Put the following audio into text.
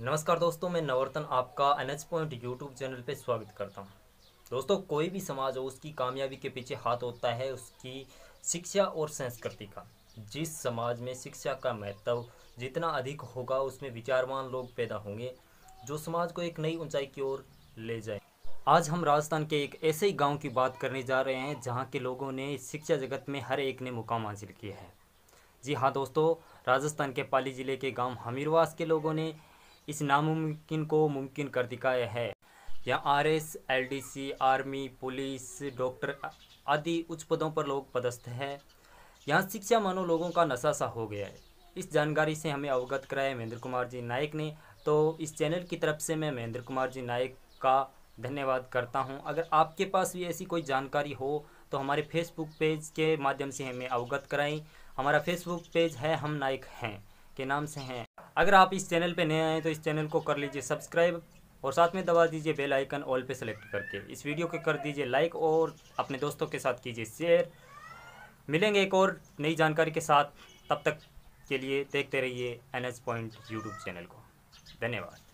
नमस्कार दोस्तों मैं नवरतन आपका N H point YouTube channel पे स्वागत करता हूँ दोस्तों कोई भी समाज हो उसकी कामयाबी के पीछे हाथ होता है उसकी शिक्षा और संस्कृति का जिस समाज में शिक्षा का महत्व जितना अधिक होगा उसमें विचारवान लोग पैदा होंगे जो समाज को एक नई ऊंचाई की ओर ले जाए आज हम राजस्थान के एक ऐसे ही गाँव की बात करने जा रहे हैं जहाँ के लोगों ने शिक्षा जगत में हर एक ने मुकाम हासिल किया है जी हाँ दोस्तों राजस्थान के पाली ज़िले के गांव हमीरवास के लोगों ने इस नामुमकिन को मुमकिन कर दिखाया है यहाँ R S L D C army police doctor आदि उच्च पदों पर लोग पदस्थ हैं यहाँ शिक्षा मानो लोगों का नशा सा हो गया है इस जानकारी से हमें अवगत कराया महेंद्र कुमार जी नायक ने तो इस चैनल की तरफ से मैं महेंद्र कुमार जी नायक का धन्यवाद करता हूँ अगर आपके पास भी ऐसी कोई जानकारी हो तो हमारे फेसबुक पेज के माध्यम से हमें अवगत कराएं हमारा फेसबुक पेज है हम नायक हैं के नाम से हैं अगर आप इस चैनल पर नए आए तो इस चैनल को कर लीजिए सब्सक्राइब और साथ में दबा दीजिए बेल आइकन ऑल पे सेलेक्ट करके इस वीडियो को कर दीजिए लाइक और अपने दोस्तों के साथ कीजिए शेयर मिलेंगे एक और नई जानकारी के साथ तब तक के लिए देखते रहिए N H point YouTube channel को धन्यवाद